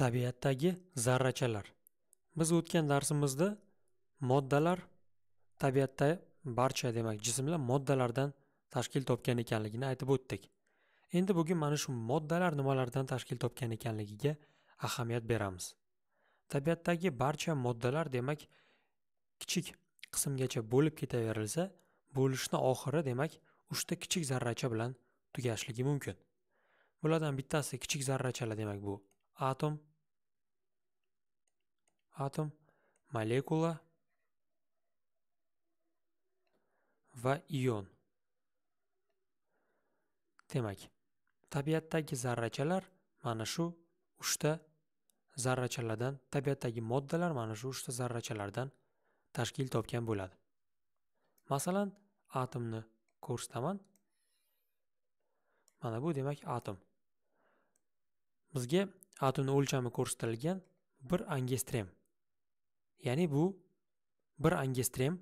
tabiatdagi zarrachalar biz o'tgan darsimizda moddalar tabiatda barcha demak jismlar moddalardan tashkil topgan ekanligini aytib o'tdik endi bugun mana shu moddalar nimalardan tashkil topgan ekanligiga ahamiyat beramiz tabiatdagi barcha moddalar demak kichik qismgacha bo'lib ketaverilsa bo'lishni oxiri demak uchta kichik zarracha bilan tugashligi mumkin bulardan bittasi kichik zarrachalar demak bu атом атом молекула va ion demak tabiatdagi zarrachalar mana shu uchta zarrachalardan tabiatdagi moddalar mana shu uchta zarrachalardan tashkil topgan bo'ladi masalan atomni ko'rsataman mana bu demak atom bizga atomni o'lchami ko'rsatilgan bir angestrem ya'ni bu bir angestrem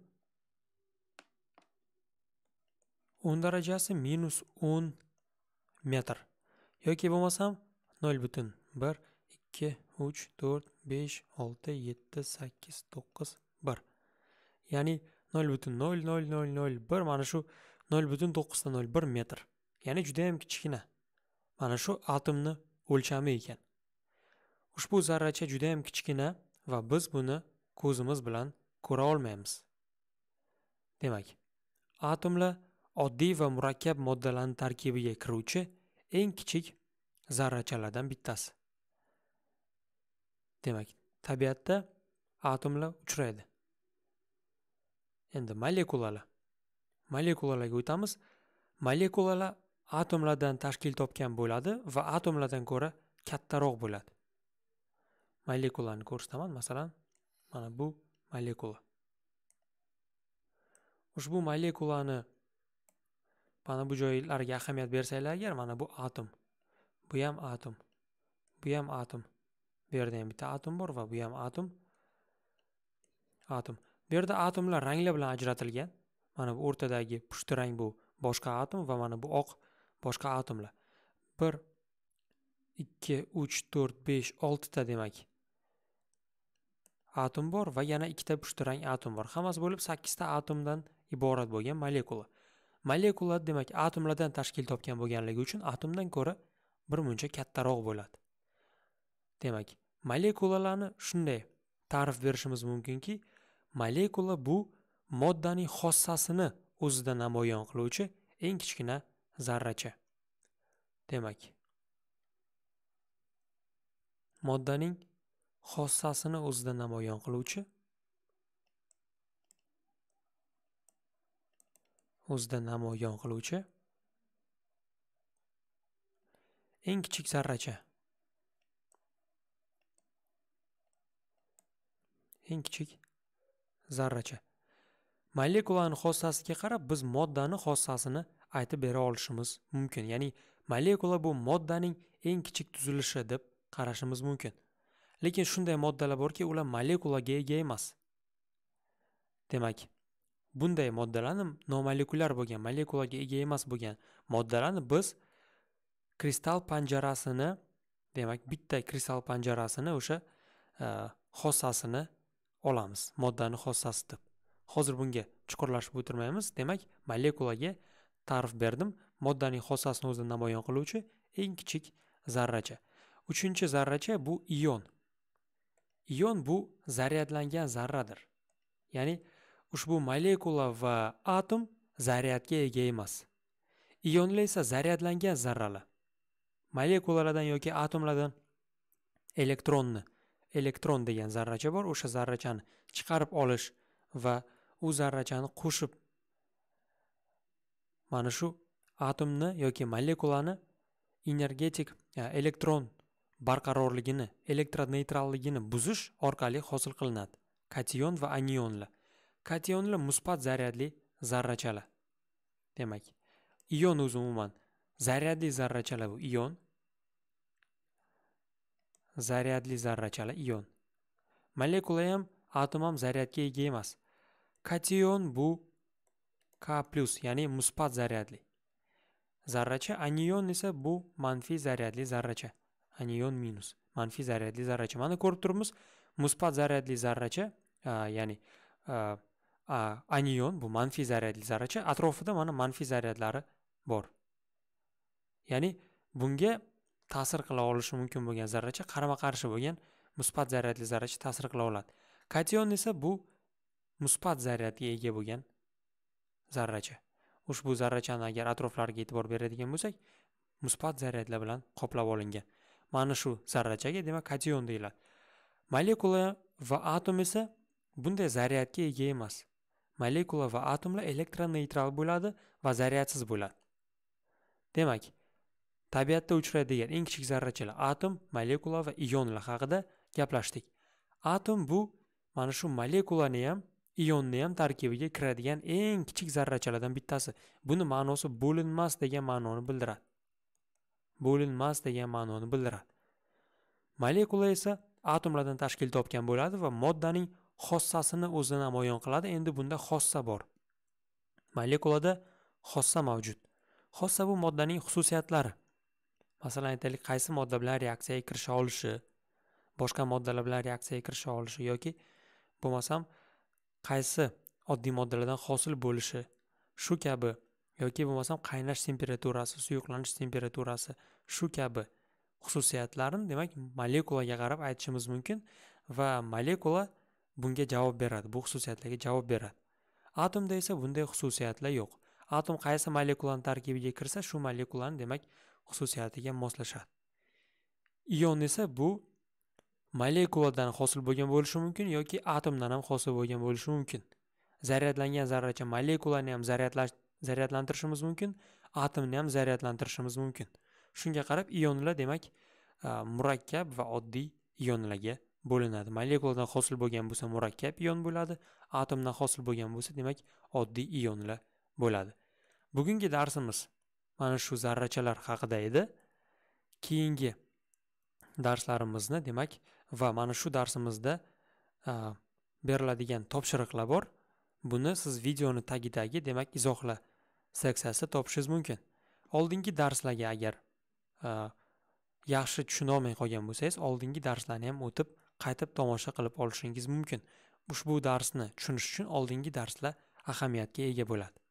o'n darajasi minus o'n metr yoki bo'lmasam nol butun bir ikki uch to'rt besh olti yetti sakkiz to'qqiz bir ya'ni nol butun nol nol nol nol bir mana shu nol butun to'qqizdan nol bir metr ya'ni judayam kichkina mana shu atomni o'lchami ekan ushbu zarracha juda ham kichkina va biz buni ko'zimiz bilan ko'ra olmaymiz demak atomlar oddiy va murakkab moddalarning tarkibiga kiruvchi eng kichik zarrachalardan bittasi demak tabiatda atomlar uchraydi endi molekulalar molekulalarga o'tamiz molekulalar atomlardan tashkil topgan bo'ladi va atomlardan ko'ra kattaroq bo'ladi molekulani ko'rsataman masalan mana bu molekula ushbu molekulani mana bu joylarga ahamiyat bersanglar agar mana bu atom bu ham atom bu ham atom bu yerda ham bitta atom bor va bu ham atom atom bu yerda atomlar ranglar bilan ajratilgan mana bu o'rtadagi pushti rang bu boshqa atom va mana bu oq boshqa atomlar bir ikki uch to'rt besh oltita demak atom bor va yana ikkita pushtirang atom bor hammasi bo'lib sakkizta atomdan iborat bo'lgan molekula molekula demak atomlardan tashkil topgan bo'lganligi uchun atomdan ko'ra bir muncha kattaroq bo'ladi demak molekulalarni shunday ta'rif berishimiz mumkinki molekula bu moddaning xossasini o'zida namoyon qiluvchi eng kichkina zarracha demak moddaning xossasini o'zida namoyon qiluvchi o'zida namoyon qiluvchi eng kichik zarracha eng kichik zarracha molekulani xossasiga qarab biz moddani xossasini aytib bera olishimiz mumkin ya'ni molekula bu moddaning eng kichik tuzilishi deb qarashimiz mumkin lekin shunday moddalar borki ular molekulaga ega emas demak bunday moddalarni nomolekulyar bo'lgan molekulaga ega emas bo'lgan moddalarni biz kristall panjarasini demak bitta kristall panjarasini o'sha e, xossasini olamiz moddani xossasi deb hozir bunga chuqurlashib o'tirmaymiz demak molekulaga ta'rif berdim moddaning xossasini o'zini namoyon qiluvchi eng kichik zarracha uchinchi zarracha bu ion ion bu zaryadlangan zarradir ya'ni ushbu molekula va atom zaryadga ega emas ionlar esa zaryadlangan zarralar molekulalardan yoki atomlardan elektronni elektron degan zarracha bor o'sha zarrachani chiqarib olish va u zarrachani qo'shib mana shu atomni yoki molekulani energetik elektron barqarorligini elektroneytralligini buzish orqali hosil qilinadi kation va anionlar kationlar musbat zaryadli zarrachalar demak ion o'zi umuman zaryadli zarrachalar bu ion zaryadli zarrachalar ion molekula ham atom ham zaryadga ega emas kation bu k plyus ya'ni musbat zaryadli zarracha anion esa bu manfiy zaryadli zarracha anion minus manfiy zaryadli zarracha mana ko'rib turibmiz musbat zaryadli zarracha ya'ni anion bu manfiy zaryadli zarracha atrofida mana manfiy zaryadlari bor ya'ni bunga ta'sir qila olishi mumkin bo'lgan zarracha qarama qarshi bo'lgan musbat zaryadli zarracha ta'sir qila oladi kation esa bu musbat zaryadga ega bo'lgan zarracha ushbu zarrachani agar atroflariga e'tibor beradigan bo'lsak musbat zaryadlar bilan qoplab olingan mana shu zarrachaga demak kation deyiladi molekula va atom esa bunday zaryadga ega emas molekula va atomlar elektron neytral bo'ladi va zaryadsiz bo'ladi demak tabiatda uchraydigan eng kichik zarrachalar atom molekula va ionlar haqida gaplashdik atom bu mana shu molekulani ham ionni ham tarkibiga kiradigan eng kichik zarrachalardan bittasi buni ma'nosi bo'linmas degan ma'noni bildiradi bo'linmas degan ma'noni bildiradi molekula esa atomlardan tashkil topgan bo'ladi va moddaning xossasini o'zida namoyon qiladi endi bunda xossa bor molekulada xossa mavjud xossa bu moddaning xususiyatlari masalan aytaylik qaysi modda bilan reaksiyaga kirisha olishi boshqa moddalar bilan reaksiyaga kirisha olishi yoki bo'lmasam qaysi oddiy moddalardan hosil bo'lishi shu kabi yoki bo'lmasam qaynash temperaturasi suyuqlanish temperaturasi shu kabi xususiyatlarni demak molekulaga qarab aytishimiz mumkin va molekula bunga javob beradi bu xususiyatlarga javob beradi atomda esa bunday xususiyatlar yo'q atom qaysi molekulani tarkibiga kirsa shu molekulani demak xususiyatiga moslashadi ion esa bu molekuladan hosil bo'lgan bo'lishi mumkin yoki atomdan ham hosil bo'lgan bo'lishi mumkin zaryadlangan zarracha molekulani ham zaryadlash zaryadlantirishimiz mumkin atomni ham zaryadlantirishimiz mumkin shunga qarab ionlar demak murakkab va oddiy ionlarga bo'linadi molekuladan hosil bo'lgan bo'lsa murakkab ion bo'ladi atomdan hosil bo'lgan bo'lsa demak oddiy ionlar bo'ladi bugungi darsimiz mana shu zarrachalar haqida edi keyingi darslarimizni demak va mana shu darsimizda beriladigan topshiriqlar bor buni siz videoni tagidagi demak izohla seksiyasida topishingiz mumkin oldingi darslarga agar e, yaxshi tushuna olmay qolgan bo'lsangiz oldingi darslarni ham o'tib qaytib tomosha qilib olishingiz mumkin ushbu darsni tushunish uchun oldingi darslar ahamiyatga ega bo'ladi